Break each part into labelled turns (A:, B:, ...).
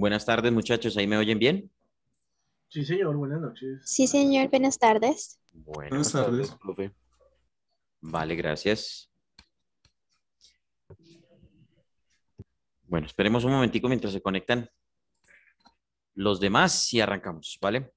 A: Buenas tardes, muchachos. ¿Ahí me oyen bien?
B: Sí, señor. Buenas noches.
C: Sí, señor. Buenas tardes.
A: Buenas, tardes. profe. Vale, gracias. Bueno, esperemos un momentico mientras se conectan los demás y arrancamos, ¿vale?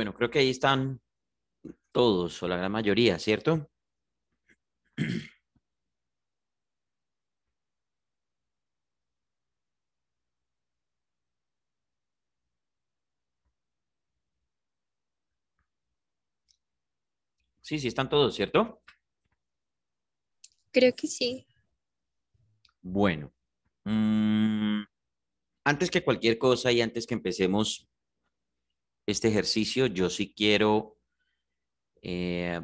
A: Bueno, creo que ahí están todos o la gran mayoría, ¿cierto? Sí, sí están todos, ¿cierto?
C: Creo que sí.
A: Bueno, mm, antes que cualquier cosa y antes que empecemos este ejercicio, yo sí quiero eh,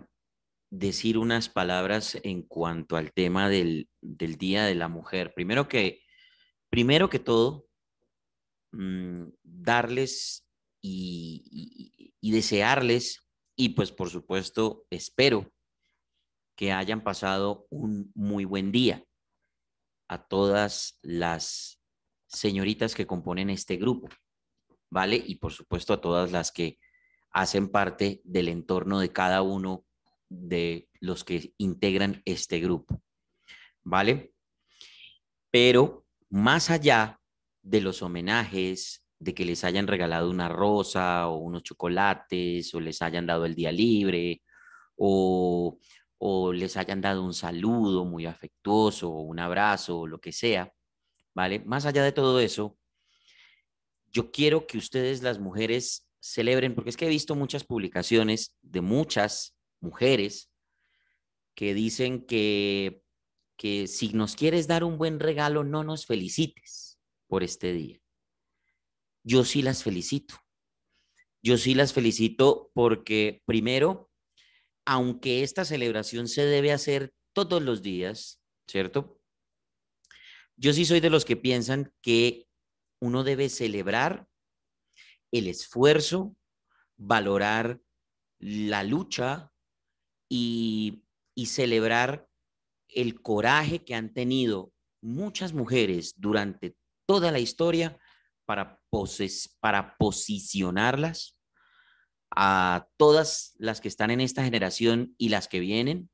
A: decir unas palabras en cuanto al tema del, Día de la Mujer. Primero que, primero que todo, mm, darles y desearles, y pues por supuesto espero que hayan pasado un muy buen día a todas las señoritas que componen este grupo. ¿vale? Y por supuesto a todas las que hacen parte del entorno de cada uno de los que integran este grupo, ¿vale? Pero más allá de los homenajes, de que les hayan regalado una rosa o unos chocolates o les hayan dado el día libre o, o les hayan dado un saludo muy afectuoso o un abrazo o lo que sea, ¿vale? Más allá de todo eso, yo quiero que ustedes, las mujeres, celebren, porque es que he visto muchas publicaciones de muchas mujeres que dicen que, que si nos quieres dar un buen regalo, no nos felicites por este día. Yo sí las felicito. Yo sí las felicito porque primero, aunque esta celebración se debe hacer todos los días, ¿cierto? Yo sí soy de los que piensan que uno debe celebrar el esfuerzo, valorar la lucha y, celebrar el coraje que han tenido muchas mujeres durante toda la historia para, poses, para posicionarlas a todas las que están en esta generación y las que vienen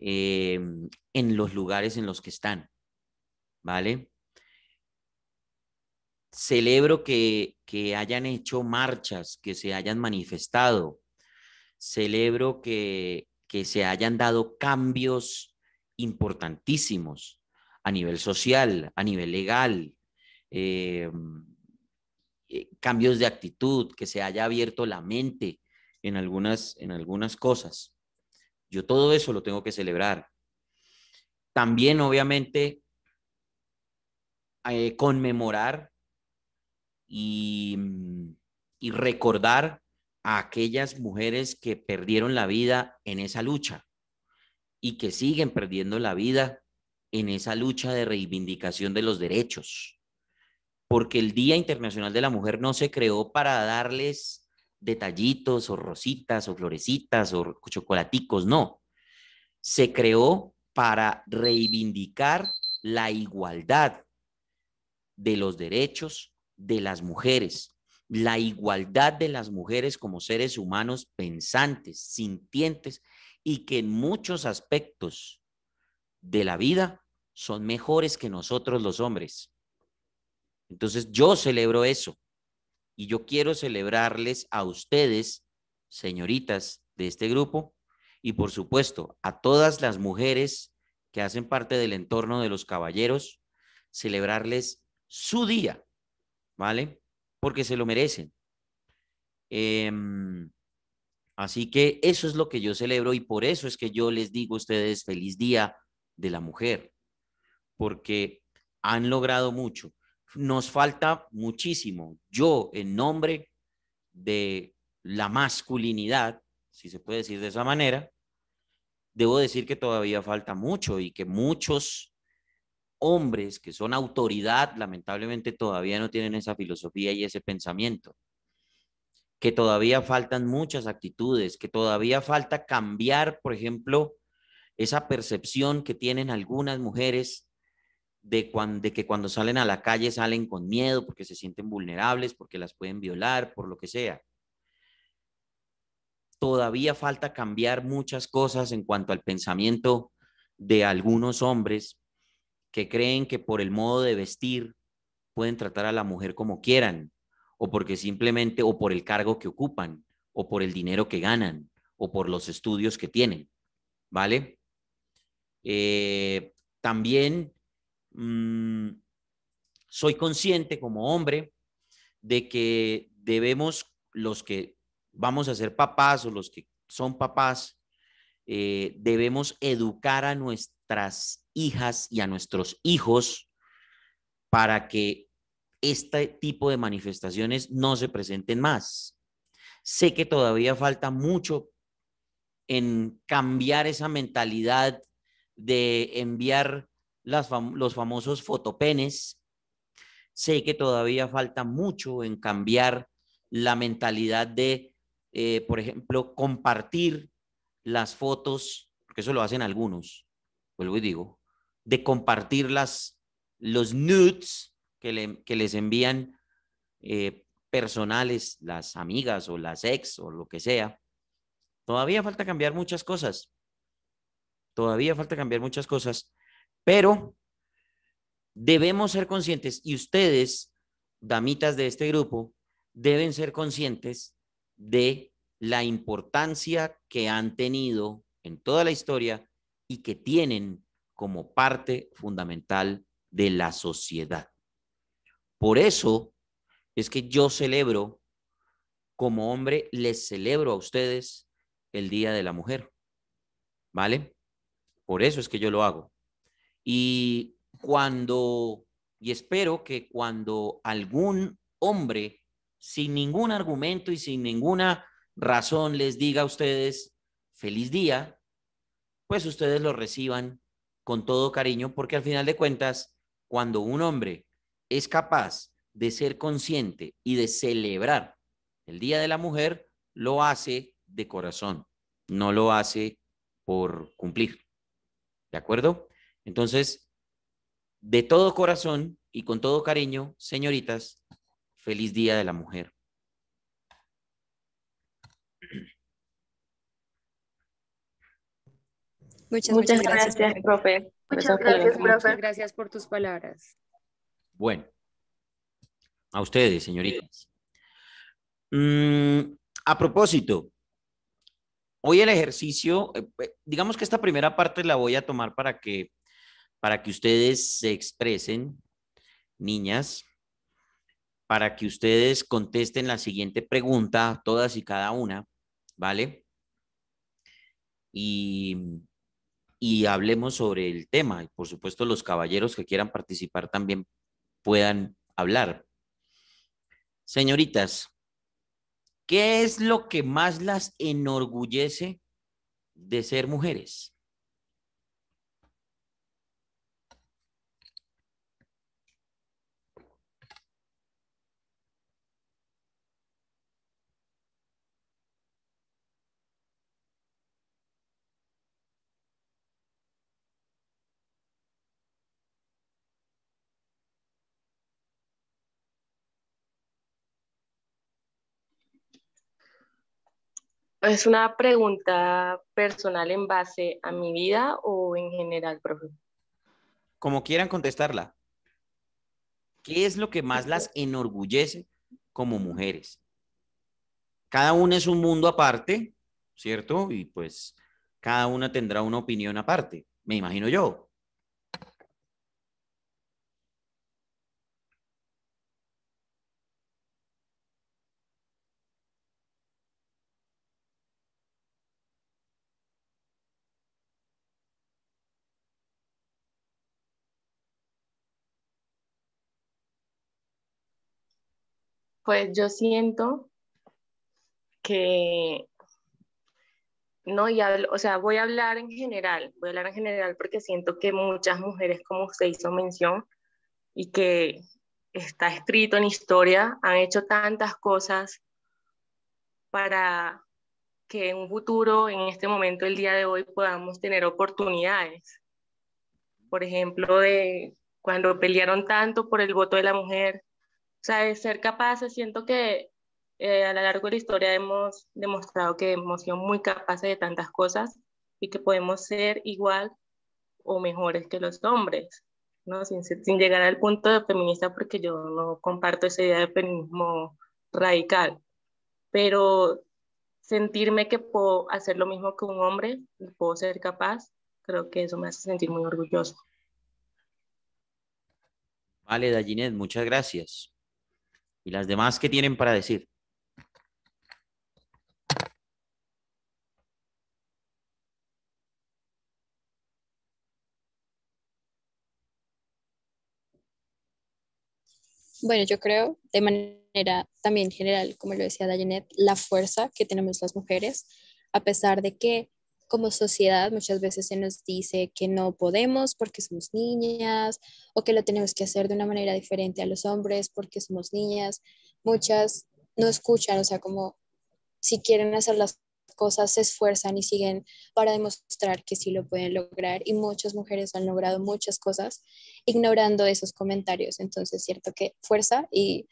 A: eh, en los lugares en los que están. ¿Vale? celebro que, que hayan hecho marchas, que se hayan manifestado, celebro que, que se hayan dado cambios importantísimos a nivel social, a nivel legal, eh, eh, cambios de actitud, que se haya abierto la mente en algunas, en algunas cosas. Yo todo eso lo tengo que celebrar. También, obviamente, eh, conmemorar Mm, y, recordar a aquellas mujeres que perdieron la vida en esa lucha y que siguen perdiendo la vida en esa lucha de reivindicación de los derechos. Porque el Día Internacional de la Mujer no se creó para darles detallitos o rositas o florecitas o chocolaticos, no. Se creó para reivindicar la igualdad de los derechos de las mujeres, la igualdad de las mujeres como seres humanos pensantes, sintientes y que en muchos aspectos de la vida son mejores que nosotros los hombres. Entonces yo celebro eso y yo quiero celebrarles a ustedes, señoritas de este grupo, y por supuesto a todas las mujeres que hacen parte del entorno de los caballeros, celebrarles su día ¿vale? Porque se lo merecen. Em, así que eso es lo que yo celebro y por eso es que yo les digo a ustedes feliz día de la mujer, porque han logrado mucho. Nos falta muchísimo. Yo, en nombre de la masculinidad, si se puede decir de esa manera, debo decir que todavía falta mucho y que muchos hombres que son autoridad, lamentablemente todavía no tienen esa filosofía y ese pensamiento, que todavía faltan muchas actitudes, que todavía falta cambiar, por ejemplo, esa percepción que tienen algunas mujeres de, de, que cuando salen a la calle salen con miedo porque se sienten vulnerables, porque las pueden violar, por lo que sea. Todavía falta cambiar muchas cosas en cuanto al pensamiento de algunos hombres que creen que por el modo de vestir pueden tratar a la mujer como quieran, o porque simplemente, o por el cargo que ocupan, o por el dinero que ganan, o por los estudios que tienen, ¿vale? Eh, también mm, soy consciente como hombre de que debemos, los que vamos a ser papás o los que son papás, eh, debemos educar a, nuestra nuestras hijas y a nuestros hijos para que este tipo de manifestaciones no se presenten más. Sé que todavía falta mucho en cambiar esa mentalidad de enviar los famosos fotopenes. Sé que todavía falta mucho en cambiar la mentalidad de, eh, por ejemplo, compartir las fotos, porque eso lo hacen algunos, lo digo, de compartir las, los nudes que, les envían eh, personales, las amigas o las ex o lo que sea. Todavía falta cambiar muchas cosas. Todavía falta cambiar muchas cosas, pero debemos ser conscientes y ustedes, damitas de este grupo, deben ser conscientes de la importancia que han tenido en toda la historia y que tienen como parte fundamental de la sociedad. Por eso es que yo celebro, como hombre, les celebro a ustedes el Día de la Mujer. ¿Vale? Por eso es que yo lo hago. Y cuando, y espero que cuando algún hombre, sin ningún argumento y sin ninguna razón, les diga a ustedes, feliz día, pues ustedes lo reciban con todo cariño, porque al final de cuentas, cuando un hombre es capaz de ser consciente y de celebrar el Día de la Mujer, lo hace de corazón, no lo hace por cumplir. ¿De acuerdo? Entonces, de todo corazón y con todo cariño, señoritas, feliz Día de la Mujer.
C: Muchas, gracias, profe.
D: Muchas gracias, gracias por tus palabras. Bueno,
A: a ustedes, señoritas. Mm, a propósito, hoy el ejercicio, eh, eh, digamos que esta primera parte la voy a tomar para que, para que ustedes se expresen, niñas, para que ustedes contesten la siguiente pregunta, todas y cada una, ¿vale? Y y hablemos sobre el tema. Y por supuesto, los caballeros que quieran participar también puedan hablar. Señoritas, ¿qué es lo que más las enorgullece de ser mujeres?
B: ¿Es una pregunta personal en base a mi vida o en general,
A: profe? Como quieran contestarla. ¿Qué es lo que más las enorgullece como mujeres? Cada una es un mundo aparte, ¿cierto? Y pues cada una tendrá una opinión aparte, me imagino yo.
B: Pues yo siento que no, y o sea, voy a hablar en general, voy a hablar en general porque siento que muchas mujeres, como se hizo mención, y que está escrito en historia, han hecho tantas cosas para que en un futuro, en este momento, el día de hoy, podamos tener oportunidades. Por ejemplo, de cuando pelearon tanto por el voto de la mujer, o sea, de ser capaces, siento que eh, a lo largo de la historia hemos demostrado que hemos sido muy capaces de tantas cosas y que podemos ser igual o mejores que los hombres, ¿no? Sin, llegar al punto de feminista porque yo no comparto esa idea de feminismo radical, pero sentirme que puedo hacer lo mismo que un hombre, y puedo ser capaz, creo que eso me
A: hace sentir muy orgulloso. Vale, Dallinet, muchas gracias. ¿Y las demás qué tienen para decir?
C: Bueno, yo creo de manera también general, como lo decía Dayanet, la fuerza que tenemos las mujeres, a pesar de que como sociedad muchas veces se nos dice que no podemos porque somos niñas o que lo tenemos que hacer de una manera diferente a los hombres porque somos niñas. Muchas no escuchan, o sea, como si quieren hacer las cosas se esfuerzan y siguen para demostrar que sí lo pueden lograr y muchas mujeres han logrado muchas cosas ignorando esos comentarios. Entonces, cierto que fuerza y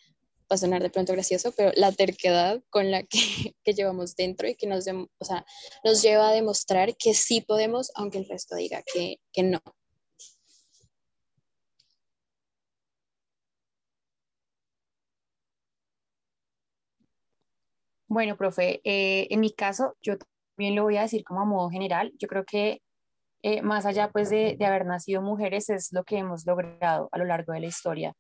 C: va a sonar de pronto gracioso, pero la terquedad con la que, llevamos dentro y que nos, nos lleva a demostrar que sí podemos, aunque el resto diga que, no.
D: Bueno, profe, eh, en mi caso, yo también lo voy a decir como a modo general, yo creo que eh, más allá pues de haber nacido mujeres es lo que hemos logrado a lo largo de la historia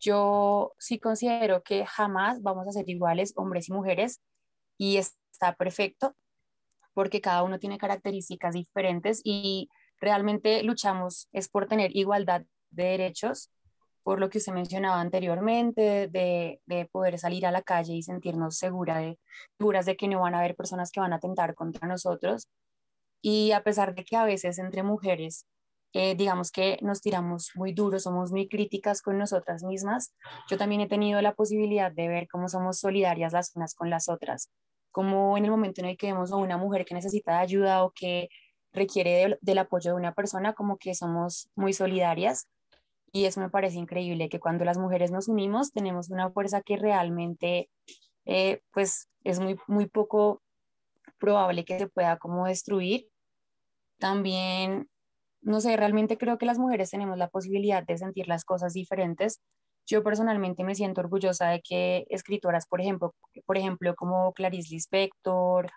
D: yo sí considero que jamás vamos a ser iguales hombres y mujeres y está perfecto porque cada uno tiene características diferentes y realmente luchamos es por tener igualdad de derechos, por lo que usted mencionaba anteriormente, de, poder salir a la calle y sentirnos seguras de que no van a haber personas que van a atentar contra nosotros. Y a pesar de que a veces entre mujeres eh, digamos que nos tiramos muy duro, somos muy críticas con nosotras mismas. Yo también he tenido la posibilidad de ver cómo somos solidarias las unas con las otras, como en el momento en el que vemos a una mujer que necesita ayuda o que requiere del apoyo de una persona, como que somos muy solidarias. Y eso me parece increíble, que cuando las mujeres nos unimos tenemos una fuerza que realmente eh, pues es muy, muy poco probable que se pueda como destruir. También no sé, realmente creo que las mujeres tenemos la posibilidad de sentir las cosas diferentes. Yo personalmente me siento orgullosa de que escritoras, por ejemplo, por ejemplo como Clarice Lispector,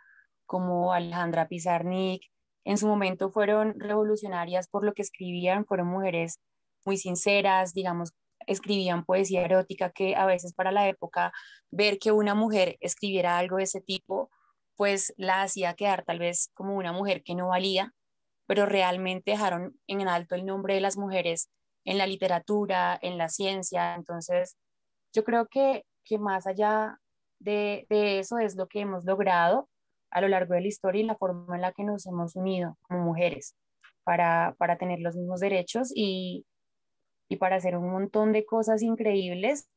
D: como Alejandra Pizarnik, en su momento fueron revolucionarias por lo que escribían, fueron mujeres muy sinceras, digamos, escribían poesía erótica que a veces para la época ver que una mujer escribiera algo de ese tipo, pues la hacía quedar tal vez como una mujer que no valía pero realmente dejaron en alto el nombre de las mujeres en la literatura, en la ciencia. Entonces, yo creo que, que más allá de, de eso es lo que hemos logrado a lo largo de la historia y la forma en la que nos hemos unido como mujeres para, para tener los mismos derechos y, y, para hacer un montón de cosas increíbles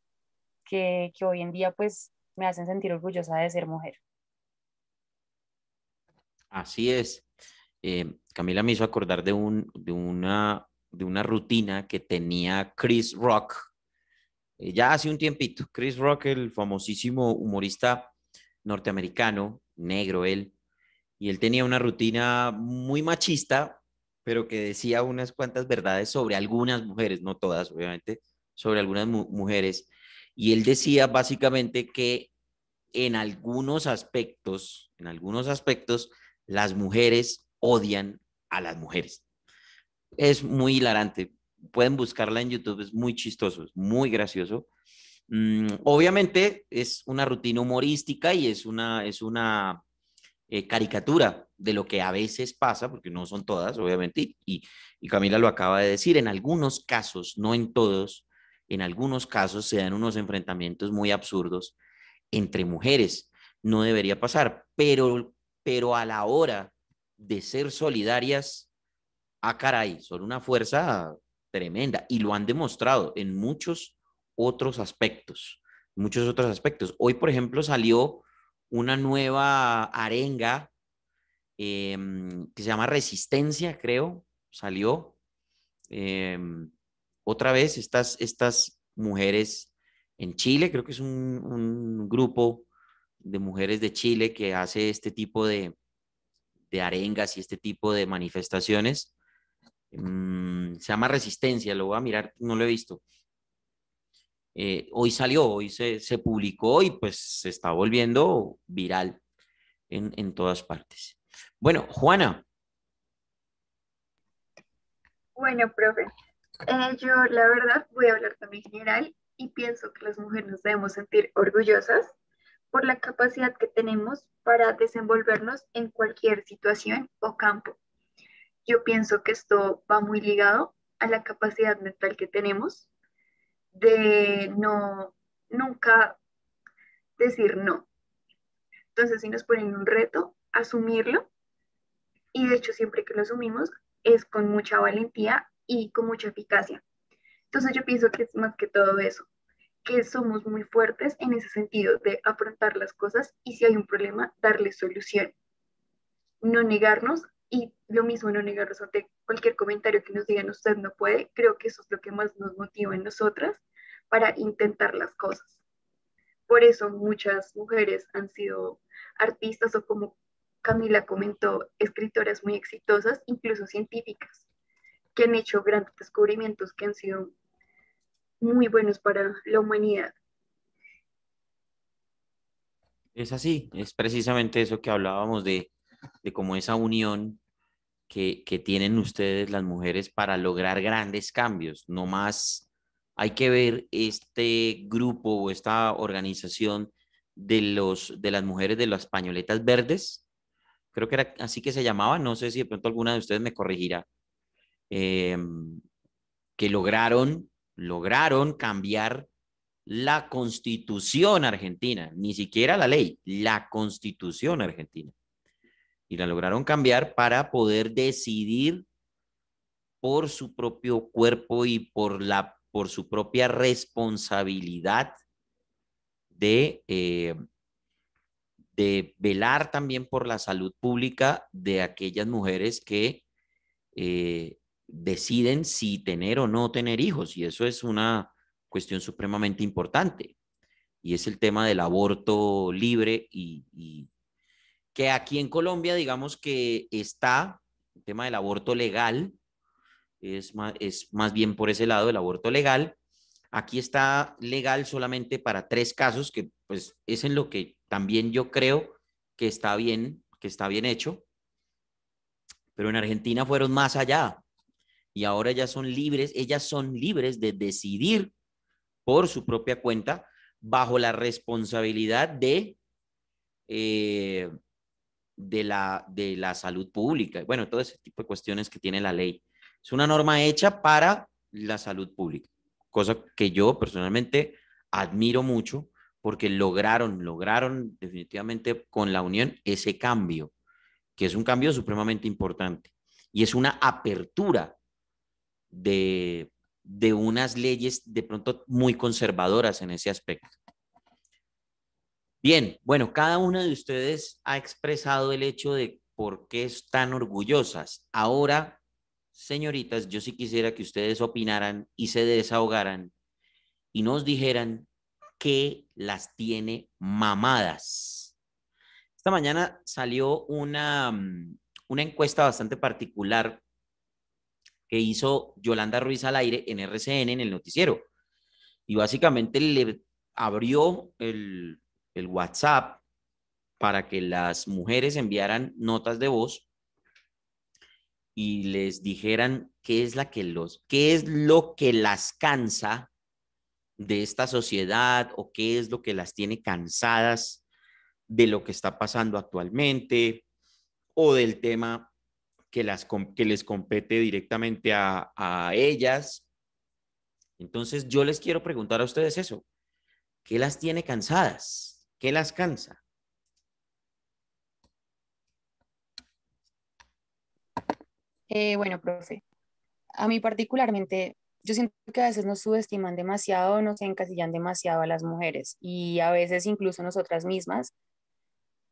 D: que, que, hoy en día pues me hacen sentir orgullosa de ser mujer.
A: Así es. Eh, Camila me hizo acordar de, un, de, una, de una rutina que tenía Chris Rock eh, ya hace un tiempito. Chris Rock, el famosísimo humorista norteamericano, negro él, y él tenía una rutina muy machista, pero que decía unas cuantas verdades sobre algunas mujeres, no todas, obviamente, sobre algunas mujeres. Y él decía básicamente que en algunos aspectos, en algunos aspectos, las mujeres odian a las mujeres. Es muy hilarante. Pueden buscarla en YouTube, es muy chistoso, muy gracioso. Mm, obviamente es una rutina humorística y es una, es una eh, caricatura de lo que a veces pasa, porque no son todas, obviamente, y, y Camila lo acaba de decir, en algunos casos, no en todos, en algunos casos se dan unos enfrentamientos muy absurdos entre mujeres. No debería pasar, pero, pero a la hora de ser solidarias, a ah, caray, son una fuerza tremenda y lo han demostrado en muchos otros aspectos, muchos otros aspectos. Hoy, por ejemplo, salió una nueva arenga em, que se llama Resistencia, creo, salió. Em, otra vez estas, estas mujeres en Chile, creo que es un grupo de mujeres de Chile que hace este tipo de, de arengas y este tipo de manifestaciones. Mm, se llama Resistencia, lo voy a mirar, no lo he visto. Eh, hoy salió, hoy se, publicó y pues se está volviendo viral en, todas partes. Bueno, Juana.
E: Bueno, profe, eh, yo la verdad voy a hablar también general y pienso que las mujeres nos debemos sentir orgullosas por la capacidad que tenemos para desenvolvernos en cualquier situación o campo. Yo pienso que esto va muy ligado a la capacidad mental que tenemos de no nunca decir no. Entonces, si nos ponen un reto, asumirlo. Y de hecho, siempre que lo asumimos, es con mucha valentía y con mucha eficacia. Entonces, yo pienso que es más que todo eso que somos muy fuertes en ese sentido de afrontar las cosas y si hay un problema, darle solución. No negarnos y lo mismo, no negarnos ante cualquier comentario que nos digan usted no puede, creo que eso es lo que más nos motiva en nosotras para intentar las cosas. Por eso muchas mujeres han sido artistas o como Camila comentó, escritoras muy exitosas, incluso científicas, que han hecho grandes descubrimientos que han sido muy buenos para la humanidad.
A: Es así, es precisamente eso que hablábamos de, de cómo esa unión que, tienen ustedes las mujeres para lograr grandes cambios. No más hay que ver este grupo o esta organización de, los, de las mujeres de las pañoletas verdes. Creo que era así que se llamaba, no sé si de pronto alguna de ustedes me corregirá, em, que lograron lograron cambiar la constitución argentina, ni siquiera la ley, la constitución argentina. Y la lograron cambiar para poder decidir por su propio cuerpo y por, la, por su propia responsabilidad de, eh, de velar también por la salud pública de aquellas mujeres que eh, deciden si tener o no tener hijos y eso es una cuestión supremamente importante y es el tema del aborto libre y, que aquí en Colombia digamos que está el tema del aborto legal, es más, es más bien por ese lado el aborto legal. Aquí está legal solamente para tres casos, que pues es en lo que también yo creo que está bien, que está bien hecho. Pero en Argentina fueron más allá y ahora ellas son libres, ellas son libres de decidir por su propia cuenta bajo la responsabilidad de, eh, de, la, de la salud pública. Bueno, todo ese tipo de cuestiones que tiene la ley. Es una norma hecha para la salud pública, cosa que yo personalmente admiro mucho porque lograron, lograron definitivamente con la Unión ese cambio, que es un cambio supremamente importante y es una apertura de, unas leyes de pronto muy conservadoras en ese aspecto. Bien, bueno, cada una de ustedes ha expresado el hecho de por qué están orgullosas. Ahora, señoritas, yo sí quisiera que ustedes opinaran y se desahogaran y nos dijeran que las tiene mamadas. Esta mañana salió una, mm, una encuesta bastante particular que hizo Yolanda Ruiz al aire en RCN, en el noticiero. Y básicamente le abrió el, el WhatsApp para que las mujeres enviaran notas de voz y les dijeran qué es, la que los, qué es lo que las cansa de esta sociedad o qué es lo que las tiene cansadas de lo que está pasando actualmente o del tema que, les compete directamente a, ellas. Entonces yo les quiero preguntar a ustedes eso. ¿Qué las tiene cansadas? ¿Qué las cansa?
D: Eh, bueno, profe, a mí particularmente, yo siento que a veces nos subestiman demasiado, nos encasillan demasiado a las mujeres y a veces incluso nosotras mismas.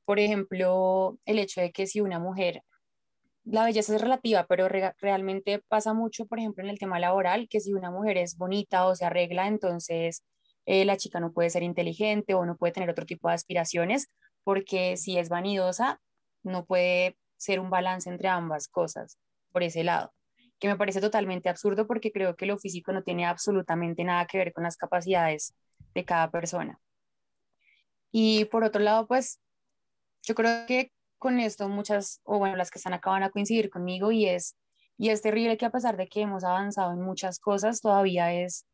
D: Por ejemplo, el hecho de que si una mujer la belleza es relativa, pero realmente pasa mucho, por ejemplo, en el tema laboral, que si una mujer es bonita o se arregla, entonces eh, la chica no puede ser inteligente o no puede tener otro tipo de aspiraciones, porque si es vanidosa, no puede ser un balance entre ambas cosas, por ese lado, que me parece totalmente absurdo porque creo que lo físico no tiene absolutamente nada que ver con las capacidades de cada persona. Y por otro lado, pues yo creo que con esto muchas, o bueno, las que están acá van a coincidir conmigo y es, y es terrible que a pesar de que hemos avanzado en muchas cosas, todavía es,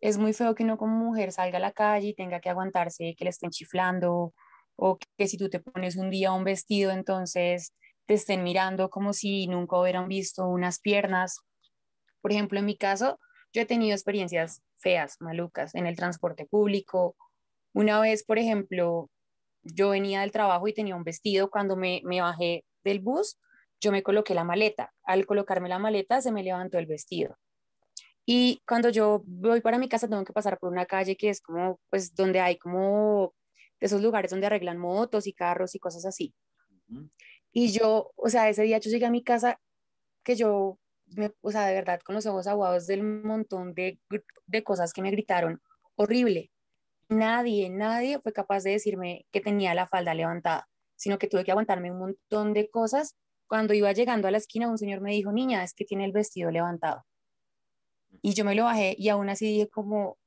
D: es muy feo que uno como mujer salga a la calle y tenga que aguantarse que le estén chiflando o que si tú te pones un día un vestido, entonces te estén mirando como si nunca hubieran visto unas piernas. Por ejemplo, en mi caso, yo he tenido experiencias feas, malucas, en el transporte público. Una vez, por ejemplo, yo venía del trabajo y tenía un vestido, cuando me, me bajé del bus, yo me coloqué la maleta. Al colocarme la maleta se me levantó el vestido. Y cuando yo voy para mi casa tengo que pasar por una calle que es como, pues, donde hay como de esos lugares donde arreglan motos y carros y cosas así. Y yo, o sea, ese día yo llegué a mi casa que yo, me, o sea, de verdad, con los ojos aguados del montón de, de cosas que me gritaron, horrible nadie, nadie fue capaz de decirme que tenía la falda levantada, sino que tuve que aguantarme un montón de cosas. Cuando iba llegando a la esquina, un señor me dijo, niña, es que tiene el vestido levantado. Y yo me lo bajé y aún así dije como,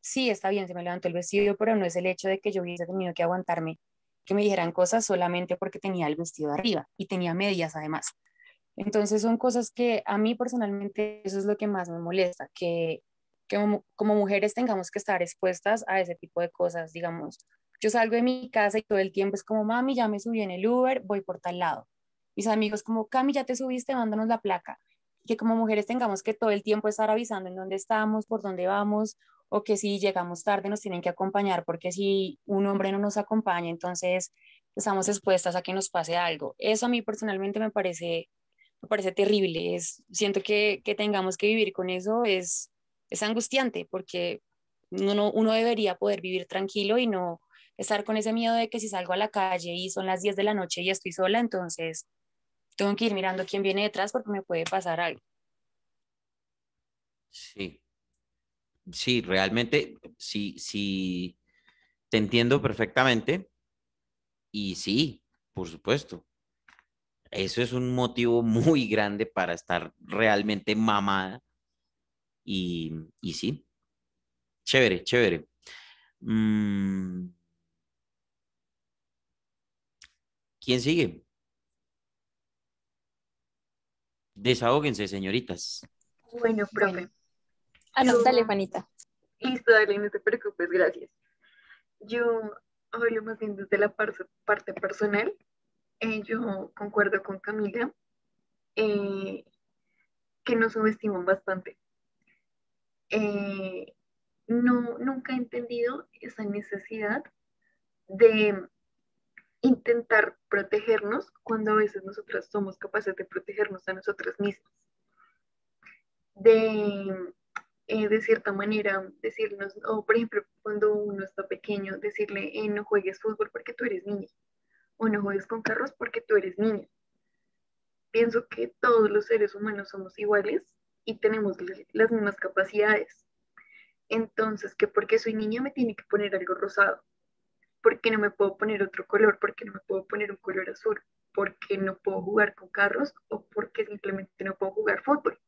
D: sí, está bien, se me levantó el vestido, pero no es el hecho de que yo hubiese tenido que aguantarme que me dijeran cosas solamente porque tenía el vestido arriba y tenía medias además. Entonces son cosas que a mí personalmente eso es lo que más me molesta, que que como mujeres tengamos que estar expuestas a ese tipo de cosas, digamos. Yo salgo de mi casa y todo el tiempo es como, mami, ya me subí en el Uber, voy por tal lado. Mis amigos como, Cami, ya te subiste, mándanos la placa. Que como mujeres tengamos que todo el tiempo estar avisando en dónde estamos, por dónde vamos, o que si llegamos tarde nos tienen que acompañar, porque si un hombre no nos acompaña, entonces estamos expuestas a que nos pase algo. Eso a mí personalmente me parece, me parece terrible. Es, siento que, que tengamos que vivir con eso es es angustiante porque uno, uno debería poder vivir tranquilo y no estar con ese miedo de que si salgo a la calle y son las 10 de la noche y estoy sola, entonces tengo que ir mirando quién viene detrás porque me puede pasar algo.
A: Sí, sí, realmente, sí, sí, te entiendo perfectamente. Y sí, por supuesto. Eso es un motivo muy grande para estar realmente mamada y, sí, chévere, chévere. Mm. ¿Quién sigue? Desahóguense, señoritas.
E: Bueno, profe. Anótale, ah, Juanita Listo, dale, no te preocupes, gracias. Yo hablo más bien desde la parte personal. Eh, yo concuerdo con Camila eh, que nos subestiman bastante. Eh, no, nunca he entendido esa necesidad de intentar protegernos cuando a veces nosotras somos capaces de protegernos a nosotras mismas. De, eh, de cierta manera, decirnos, o por ejemplo, cuando uno está pequeño, decirle, eh, no juegues fútbol porque tú eres niña, o no juegues con carros porque tú eres niña. Pienso que todos los seres humanos somos iguales y tenemos las mismas capacidades. Entonces, que porque soy niña me tiene que poner algo rosado, porque no me puedo poner otro color, porque no me puedo poner un color azul, porque no puedo jugar con carros o porque simplemente no puedo jugar fútbol.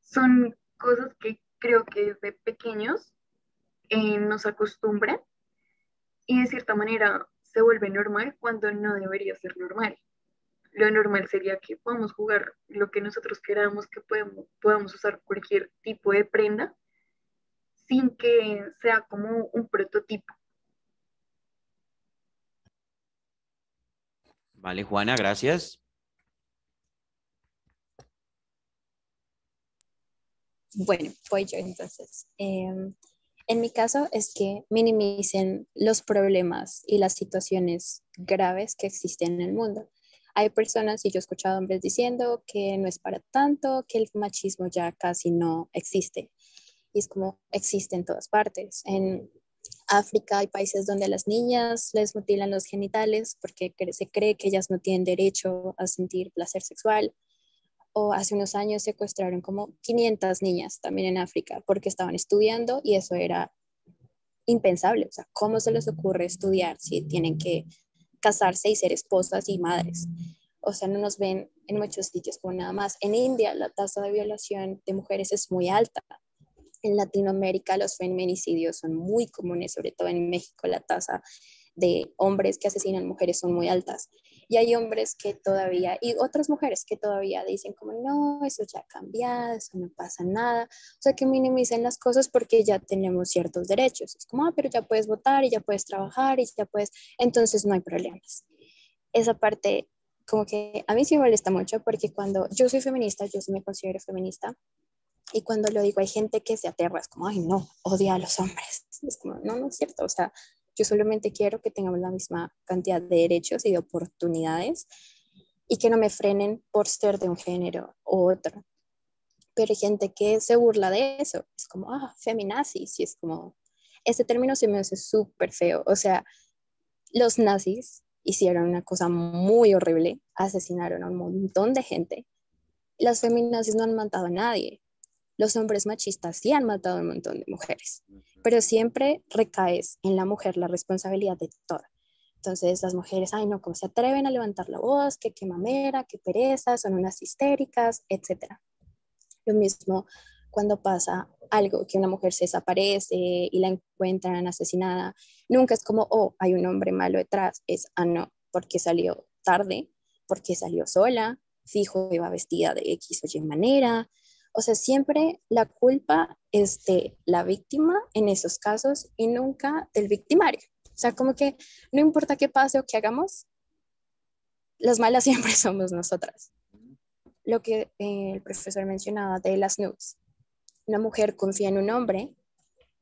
E: Son cosas que creo que desde pequeños eh, nos acostumbran y de cierta manera se vuelve normal cuando no debería ser normal lo normal sería que podamos jugar lo que nosotros queramos, que podemos, podamos usar cualquier tipo de prenda sin que sea como un prototipo.
A: Vale, Juana, gracias.
C: Bueno, voy yo entonces. Em, en mi caso es que minimicen los problemas y las situaciones graves que existen en el mundo. Hay personas, y yo he escuchado hombres diciendo que no es para tanto, que el machismo ya casi no existe. Y es como existe en todas partes. En África hay países donde a las niñas les mutilan los genitales porque se cree que ellas no tienen derecho a sentir placer sexual. O hace unos años secuestraron como 500 niñas también en África porque estaban estudiando y eso era impensable. O sea, ¿cómo se les ocurre estudiar si tienen que casarse y ser esposas y madres. O sea, no nos ven en muchos sitios como nada más. En India la tasa de violación de mujeres es muy alta. En Latinoamérica los feminicidios son muy comunes, sobre todo en México la tasa de hombres que asesinan mujeres son muy altas. Y hay hombres que todavía, y otras mujeres que todavía dicen como, no, eso ya ha cambiado, eso no pasa nada. O sea, que minimicen las cosas porque ya tenemos ciertos derechos. Es como, ah, pero ya puedes votar y ya puedes trabajar y ya puedes, entonces no hay problemas. Esa parte como que a mí sí me molesta mucho porque cuando yo soy feminista, yo sí me considero feminista, y cuando lo digo, hay gente que se aterra, es como, ay, no, odia a los hombres. Es como, no, no es cierto. O sea, yo solamente quiero que tengamos la misma cantidad de derechos y de oportunidades y que no me frenen por ser de un género u otro. Pero hay gente que se burla de eso. Es como, ah, feminazis. Y es como, este término se me hace súper feo. O sea, los nazis hicieron una cosa muy horrible. Asesinaron a un montón de gente. Las feminazis no han matado a nadie los hombres machistas sí han matado un montón de mujeres, pero siempre recaes en la mujer la responsabilidad de todo. Entonces las mujeres, ay no, cómo se atreven a levantar la voz, que qué mamera, qué pereza, son unas histéricas, etc. Lo mismo cuando pasa algo, que una mujer se desaparece y la encuentran asesinada, nunca es como, oh, hay un hombre malo detrás, es, ah no, porque salió tarde, porque salió sola, fijo iba vestida de X o Y manera, o sea, siempre la culpa es de la víctima en esos casos y nunca del victimario. O sea, como que no importa qué pase o qué hagamos, las malas siempre somos nosotras. Lo que eh, el profesor mencionaba de las nudes. Una mujer confía en un hombre,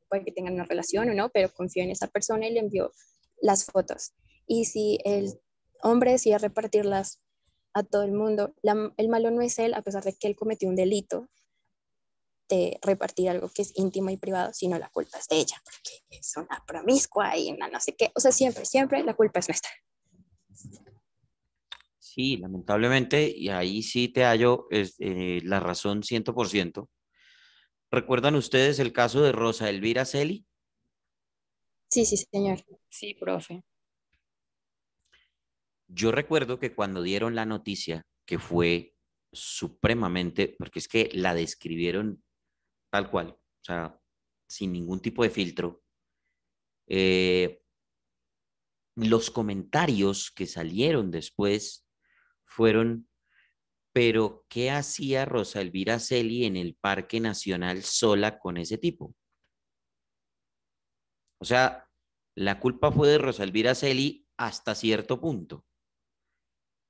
C: puede que tengan una relación o no, pero confía en esa persona y le envió las fotos. Y si el hombre decide repartirlas a todo el mundo, el malo no es él, a pesar de que él cometió un delito, de repartir algo que es íntimo y privado, sino la culpa es de ella, porque es una promiscua y una no sé qué. O sea, siempre, siempre la culpa es nuestra.
A: Sí, lamentablemente, y ahí sí te hallo es, eh, la razón 100%. ¿Recuerdan ustedes el caso de Rosa Elvira Celi?
C: Sí, sí, señor. Sí, profe.
A: Yo recuerdo que cuando dieron la noticia, que fue supremamente, porque es que la describieron tal cual, o sea, sin ningún tipo de filtro. Eh, los comentarios que salieron después fueron, pero ¿qué hacía Rosa Elvira Celi en el Parque Nacional sola con ese tipo? O sea, la culpa fue de Rosa Elvira Celi hasta cierto punto,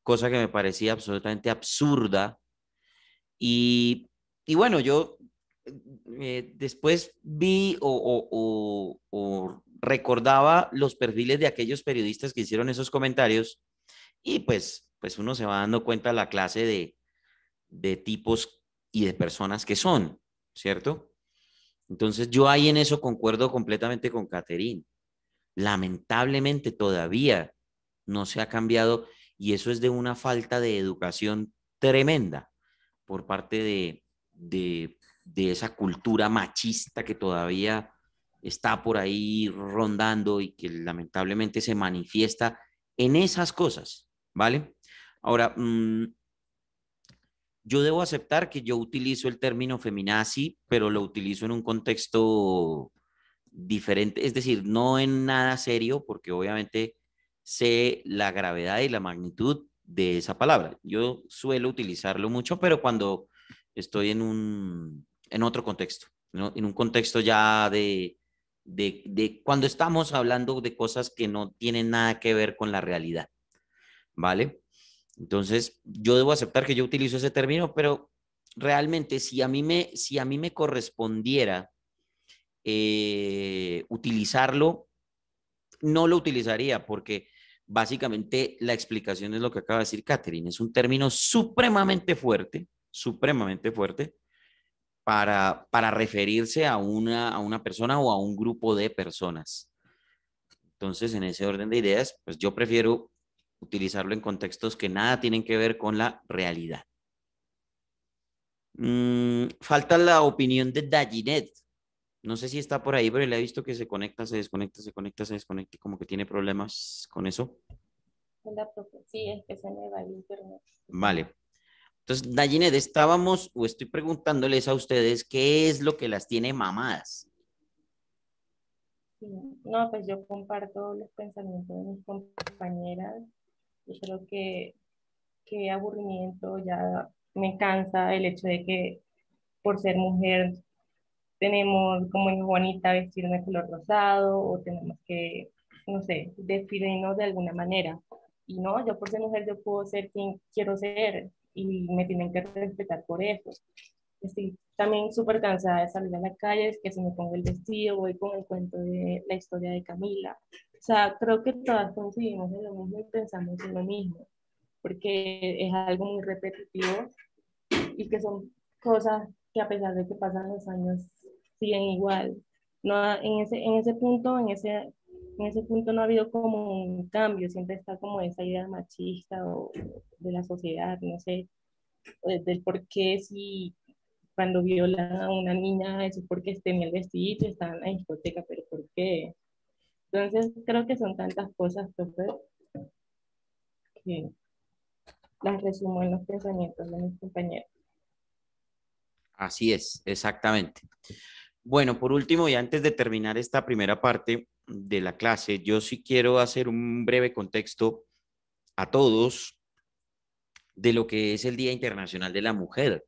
A: cosa que me parecía absolutamente absurda. Y, y bueno, yo, eh, después vi o, recordaba los perfiles de aquellos periodistas que hicieron esos comentarios y pues, pues uno se va dando cuenta la clase de, de tipos y de personas que son, ¿cierto? Entonces yo ahí en eso concuerdo completamente con Caterín. Lamentablemente todavía no se ha cambiado y eso es de una falta de educación tremenda por parte de, de de esa cultura machista que todavía está por ahí rondando y que lamentablemente se manifiesta en esas cosas, ¿vale? Ahora, mm, yo debo aceptar que yo utilizo el término feminazi, pero lo utilizo en un contexto diferente, es decir, no en nada serio, porque obviamente sé la gravedad y la magnitud de esa palabra. Yo suelo utilizarlo mucho, pero cuando estoy en un en otro contexto, en un contexto ya de, de, de, cuando estamos hablando de cosas que no tienen nada que ver con la realidad, ¿vale? Entonces, yo debo aceptar que yo utilizo ese término, pero realmente si a mí me, si a mí me correspondiera eh, utilizarlo, no lo utilizaría porque básicamente la explicación es lo que acaba de decir Catherine. Es un término supremamente fuerte, supremamente fuerte, para, para referirse a una, a una persona o a un grupo de personas. Entonces, en ese orden de ideas, pues yo prefiero utilizarlo en contextos que nada tienen que ver con la realidad. Mm, falta la opinión de Dallinet No sé si está por ahí, pero le he visto que se conecta, se desconecta, se conecta, se desconecta, como que tiene problemas con eso.
B: Sí, es que se me va el internet.
A: Vale. Entonces, Dayinet, estábamos o estoy preguntándoles a ustedes qué es lo que las tiene mamadas.
B: No, pues yo comparto los pensamientos de mis compañeras. Yo creo que qué aburrimiento, ya me cansa el hecho de que por ser mujer tenemos, como es Juanita, vestirme de color rosado o tenemos que, no sé, definirnos de alguna manera. Y no, yo por ser mujer yo puedo ser quien quiero ser, y me tienen que respetar por eso. Estoy también súper cansada de salir a la calle, es que se me pongo el vestido, voy con el cuento de la historia de Camila. O sea, creo que todas coincidimos en lo mismo y pensamos en lo mismo, porque es algo muy repetitivo y que son cosas que a pesar de que pasan los años siguen igual. No, en, ese, en ese punto, en ese en ese punto no ha habido como un cambio, siempre está como esa idea machista o de la sociedad, no sé, del por qué si cuando viola a una niña es porque esté en el vestido, está en la discoteca, pero ¿por qué? Entonces creo que son tantas cosas, profe, que las resumo en los pensamientos de mis compañeros.
A: Así es, exactamente. Bueno, por último, y antes de terminar esta primera parte, de la clase, yo sí quiero hacer un breve contexto a todos de lo que es el Día Internacional de la Mujer.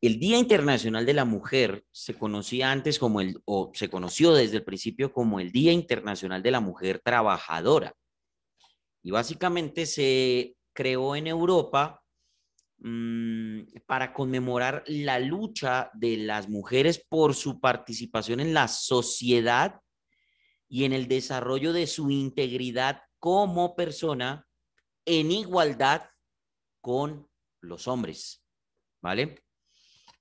A: El Día Internacional de la Mujer se conocía antes como el, o se conoció desde el principio como el Día Internacional de la Mujer Trabajadora. Y básicamente se creó en Europa mm, para conmemorar la lucha de las mujeres por su participación en la sociedad y en el desarrollo de su integridad como persona en igualdad con los hombres. ¿Vale?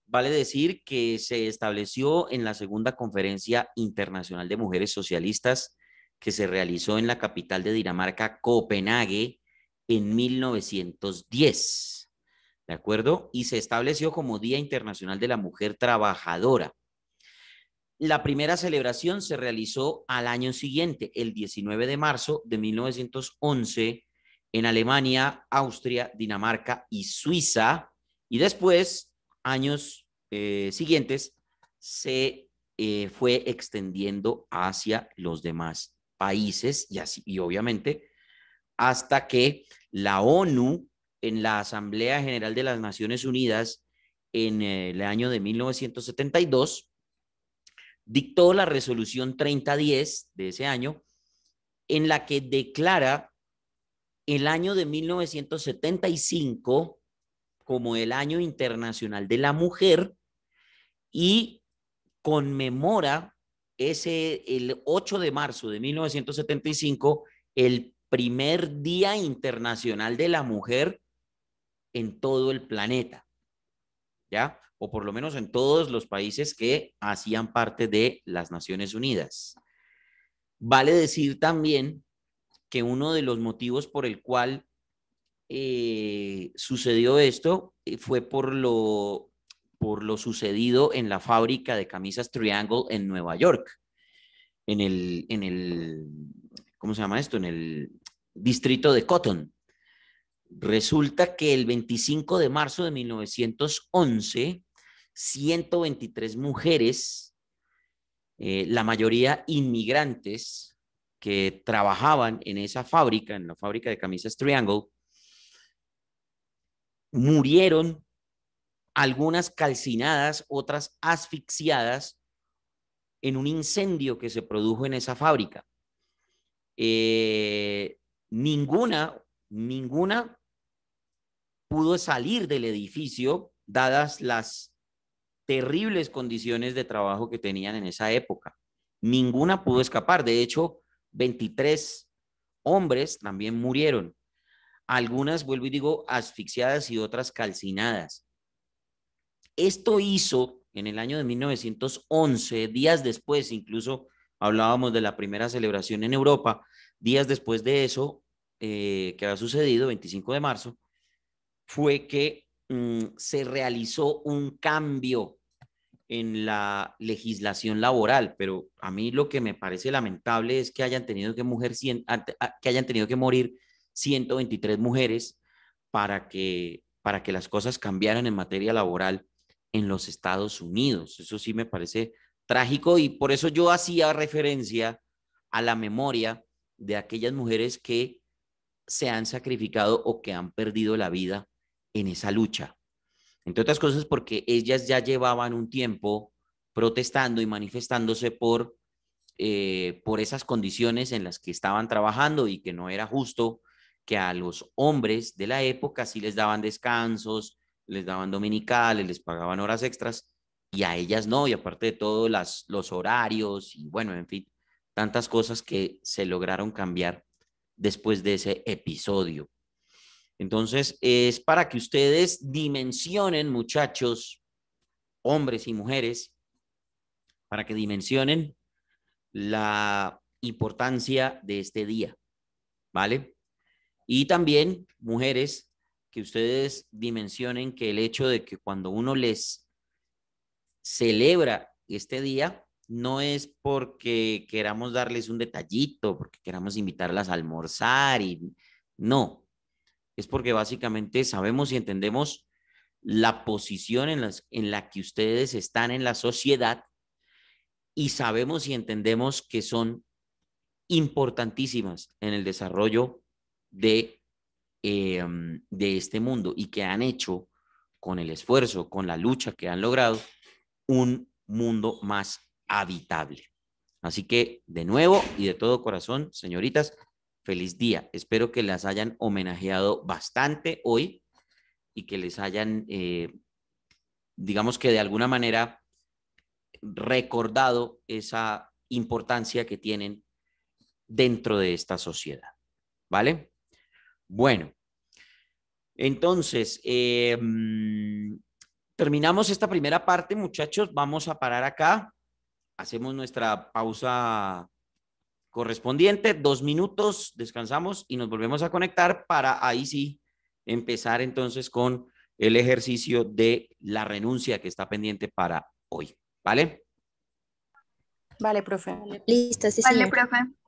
A: Vale decir que se estableció en la segunda conferencia internacional de mujeres socialistas que se realizó en la capital de Dinamarca, Copenhague, en 1910. ¿De acuerdo? Y se estableció como Día Internacional de la Mujer Trabajadora la primera celebración se realizó al año siguiente, el 19 de marzo de 1911, en Alemania, Austria, Dinamarca y Suiza. Y después, años eh, siguientes, se eh, fue extendiendo hacia los demás países y, y obviamente hasta que la ONU en la Asamblea General de las Naciones Unidas en el año de 1972 dictó la resolución 3010 de ese año, en la que declara el año de 1975 como el Año Internacional de la Mujer y conmemora ese, el 8 de marzo de 1975, el primer Día Internacional de la Mujer en todo el planeta. ¿Ya? o por lo menos en todos los países que hacían parte de las Naciones Unidas. Vale decir también que uno de los motivos por el cual eh, sucedió esto eh, fue por lo, por lo sucedido en la fábrica de camisas Triangle en Nueva York, en el, en el ¿cómo se llama esto? En el distrito de Cotton. Resulta que el 25 de marzo de 1911, 123 mujeres, eh, la mayoría inmigrantes que trabajaban en esa fábrica, en la fábrica de camisas Triangle, murieron, algunas calcinadas, otras asfixiadas, en un incendio que se produjo en esa fábrica. Eh, ninguna, ninguna pudo salir del edificio, dadas las terribles condiciones de trabajo que tenían en esa época. Ninguna pudo escapar. De hecho, 23 hombres también murieron. Algunas, vuelvo y digo, asfixiadas y otras calcinadas. Esto hizo en el año de 1911, días después, incluso hablábamos de la primera celebración en Europa, días después de eso eh, que ha sucedido, 25 de marzo, fue que Mm, se realizó un cambio en la legislación laboral, pero a mí lo que me parece lamentable es que hayan tenido que, mujer, ah, que, hayan tenido que morir 123 mujeres para que, para que las cosas cambiaran en materia laboral en los Estados Unidos. Eso sí me parece trágico y por eso yo hacía referencia a la memoria de aquellas mujeres que se han sacrificado o que han perdido la vida en esa lucha. Entre otras cosas porque ellas ya llevaban un tiempo protestando y manifestándose por, eh, por esas condiciones en las que estaban trabajando y que no era justo que a los hombres de la época sí les daban descansos, les daban dominicales, les pagaban horas extras y a ellas no, y aparte de todo las, los horarios y bueno, en fin, tantas cosas que se lograron cambiar después de ese episodio. Entonces, es para que ustedes dimensionen, muchachos, hombres y mujeres, para que dimensionen la importancia de este día, ¿vale? Y también, mujeres, que ustedes dimensionen que el hecho de que cuando uno les celebra este día, no es porque queramos darles un detallito, porque queramos invitarlas a almorzar y no, es porque básicamente sabemos y entendemos la posición en, en la que ustedes están en la sociedad y sabemos y entendemos que son importantísimas en el desarrollo de, em, de este mundo y que han hecho con el esfuerzo, con la lucha que han logrado, un mundo más habitable. Así que, de nuevo y de todo corazón, señoritas, feliz día. Espero que las hayan homenajeado bastante hoy y que les hayan, eh, digamos que de alguna manera, recordado esa importancia que tienen dentro de esta sociedad. ¿Vale? Bueno, entonces, em, terminamos esta primera parte, muchachos. Vamos a parar acá. Hacemos nuestra pausa correspondiente, dos minutos, descansamos y nos volvemos a conectar para ahí sí empezar entonces con el ejercicio de la renuncia que está pendiente para hoy. ¿Vale?
E: Vale, profe. Listo, sí, Vale, profe.